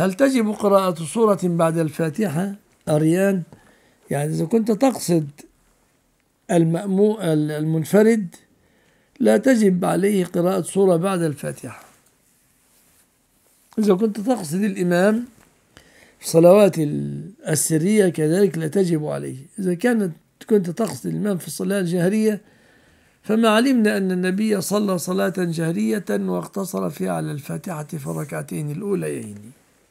هل تجب قراءة سورة بعد الفاتحة أريان يعني إذا كنت تقصد المأمو المنفرد لا تجب عليه قراءة سورة بعد الفاتحة إذا كنت تقصد الإمام في صلوات السرية كذلك لا تجب عليه إذا كانت كنت تقصد الإمام في الصلاة الجهرية فما علمنا أن النبي صلى صلاة جهرية واقتصر فيها على الفاتحة في ركعتين الأوليين